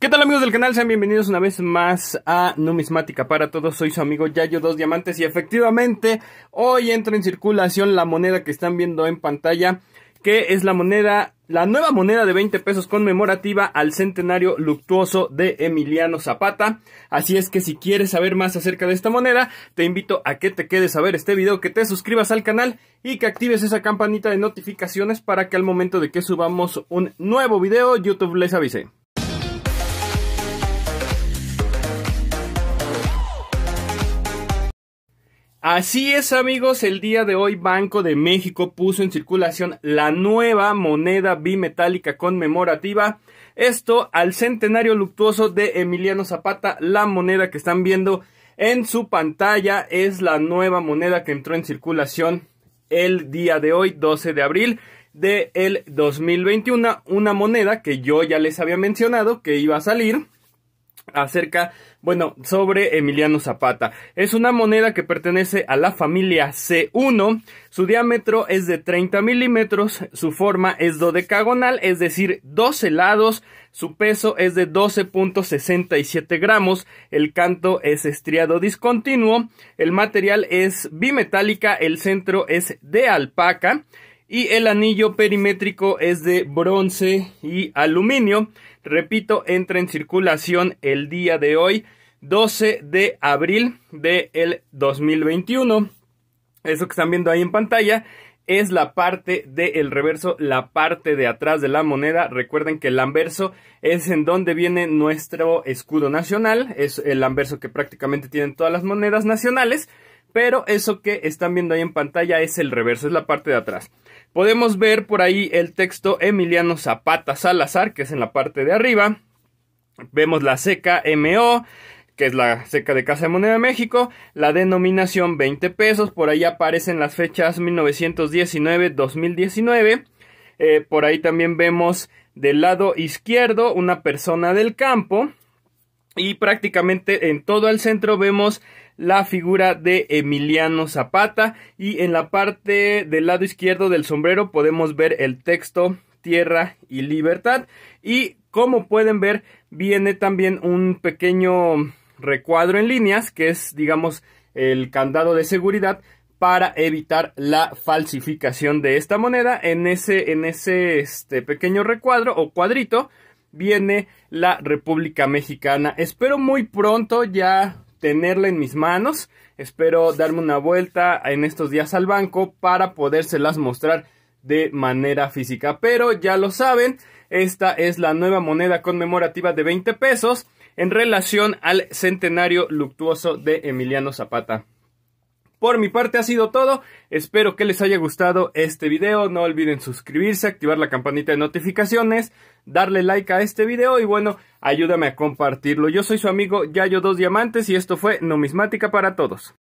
¿Qué tal amigos del canal? Sean bienvenidos una vez más a Numismática para Todos. Soy su amigo Yayo Dos Diamantes y efectivamente hoy entra en circulación la moneda que están viendo en pantalla, que es la moneda, la nueva moneda de 20 pesos conmemorativa al centenario luctuoso de Emiliano Zapata. Así es que si quieres saber más acerca de esta moneda, te invito a que te quedes a ver este video, que te suscribas al canal y que actives esa campanita de notificaciones para que al momento de que subamos un nuevo video, YouTube les avise. Así es amigos, el día de hoy Banco de México puso en circulación la nueva moneda bimetálica conmemorativa. Esto al centenario luctuoso de Emiliano Zapata, la moneda que están viendo en su pantalla es la nueva moneda que entró en circulación el día de hoy, 12 de abril del 2021, una moneda que yo ya les había mencionado que iba a salir acerca, bueno, sobre Emiliano Zapata. Es una moneda que pertenece a la familia C1, su diámetro es de 30 milímetros, su forma es dodecagonal, es decir, 12 lados, su peso es de 12.67 gramos, el canto es estriado discontinuo, el material es bimetálica, el centro es de alpaca, y el anillo perimétrico es de bronce y aluminio. Repito, entra en circulación el día de hoy, 12 de abril del 2021. Eso que están viendo ahí en pantalla es la parte del el reverso, la parte de atrás de la moneda. Recuerden que el anverso es en donde viene nuestro escudo nacional, es el anverso que prácticamente tienen todas las monedas nacionales pero eso que están viendo ahí en pantalla es el reverso, es la parte de atrás. Podemos ver por ahí el texto Emiliano Zapata Salazar, que es en la parte de arriba. Vemos la seca MO, que es la seca de Casa de Moneda de México, la denominación 20 pesos, por ahí aparecen las fechas 1919-2019. Eh, por ahí también vemos del lado izquierdo una persona del campo, y prácticamente en todo el centro vemos la figura de Emiliano Zapata y en la parte del lado izquierdo del sombrero podemos ver el texto Tierra y Libertad y como pueden ver viene también un pequeño recuadro en líneas que es digamos el candado de seguridad para evitar la falsificación de esta moneda en ese en ese este pequeño recuadro o cuadrito viene la República Mexicana. Espero muy pronto ya tenerla en mis manos. Espero darme una vuelta en estos días al banco para podérselas mostrar de manera física. Pero ya lo saben, esta es la nueva moneda conmemorativa de 20 pesos en relación al centenario luctuoso de Emiliano Zapata. Por mi parte ha sido todo, espero que les haya gustado este video, no olviden suscribirse, activar la campanita de notificaciones, darle like a este video y bueno, ayúdame a compartirlo. Yo soy su amigo Yayo Dos Diamantes y esto fue Numismática para Todos.